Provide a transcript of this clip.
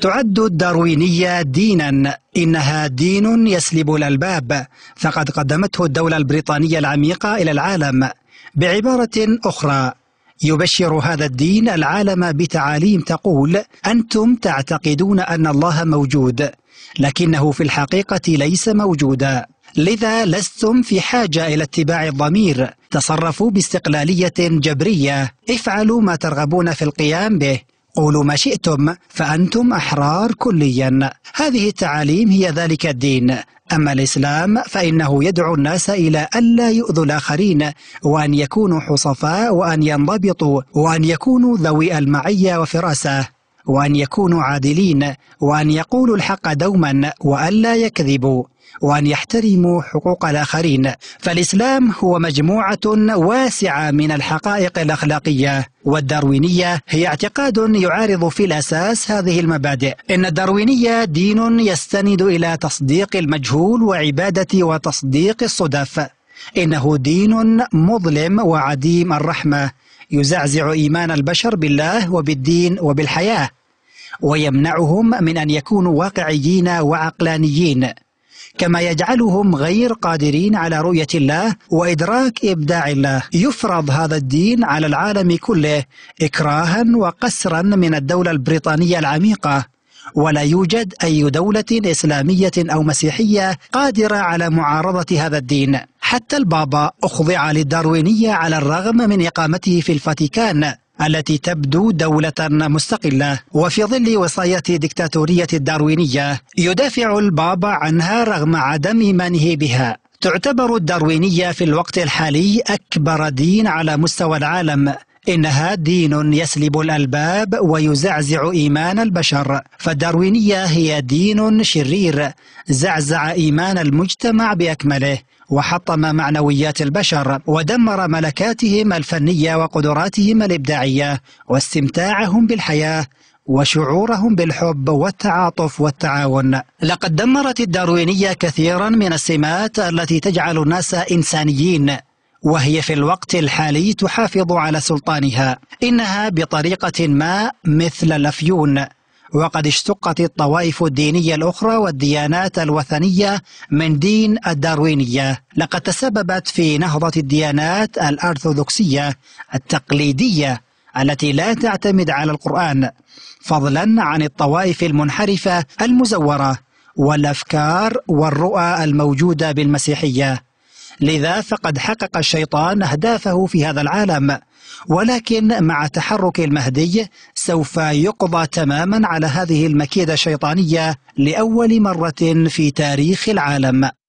تعد الداروينية دينا إنها دين يسلب الألباب فقد قدمته الدولة البريطانية العميقة إلى العالم بعبارة أخرى يبشر هذا الدين العالم بتعاليم تقول أنتم تعتقدون أن الله موجود لكنه في الحقيقة ليس موجودا لذا لستم في حاجة إلى اتباع الضمير تصرفوا باستقلالية جبرية افعلوا ما ترغبون في القيام به قولوا ما شئتم فأنتم أحرار كليا هذه التعاليم هي ذلك الدين أما الإسلام فإنه يدعو الناس إلى ألا يؤذوا الآخرين وأن يكونوا حصفاء وأن ينضبطوا وأن يكونوا ذوي المعية وفراسة وأن يكونوا عادلين وأن يقولوا الحق دوما وألا يكذبوا وأن يحترموا حقوق الآخرين فالإسلام هو مجموعة واسعة من الحقائق الأخلاقية والداروينية هي اعتقاد يعارض في الأساس هذه المبادئ إن الداروينية دين يستند إلى تصديق المجهول وعبادة وتصديق الصدف إنه دين مظلم وعديم الرحمة يزعزع إيمان البشر بالله وبالدين وبالحياة ويمنعهم من أن يكونوا واقعيين وعقلانيين كما يجعلهم غير قادرين على رؤية الله وإدراك إبداع الله يفرض هذا الدين على العالم كله إكراها وقسرا من الدولة البريطانية العميقة ولا يوجد أي دولة إسلامية أو مسيحية قادرة على معارضة هذا الدين حتى البابا أخضع للداروينية على الرغم من إقامته في الفاتيكان التي تبدو دولة مستقلة وفي ظل وصاية ديكتاتورية الداروينية يدافع البابا عنها رغم عدم إيمانه بها تعتبر الداروينية في الوقت الحالي أكبر دين على مستوى العالم إنها دين يسلب الألباب ويزعزع إيمان البشر فالداروينية هي دين شرير زعزع إيمان المجتمع بأكمله وحطم معنويات البشر ودمر ملكاتهم الفنية وقدراتهم الإبداعية واستمتاعهم بالحياة وشعورهم بالحب والتعاطف والتعاون لقد دمرت الداروينية كثيرا من السمات التي تجعل الناس إنسانيين وهي في الوقت الحالي تحافظ على سلطانها إنها بطريقة ما مثل الأفيون وقد اشتقت الطوائف الدينية الأخرى والديانات الوثنية من دين الداروينية لقد تسببت في نهضة الديانات الأرثوذكسية التقليدية التي لا تعتمد على القرآن فضلا عن الطوائف المنحرفة المزورة والأفكار والرؤى الموجودة بالمسيحية لذا فقد حقق الشيطان أهدافه في هذا العالم ولكن مع تحرك المهدي سوف يقضى تماما على هذه المكيدة الشيطانية لأول مرة في تاريخ العالم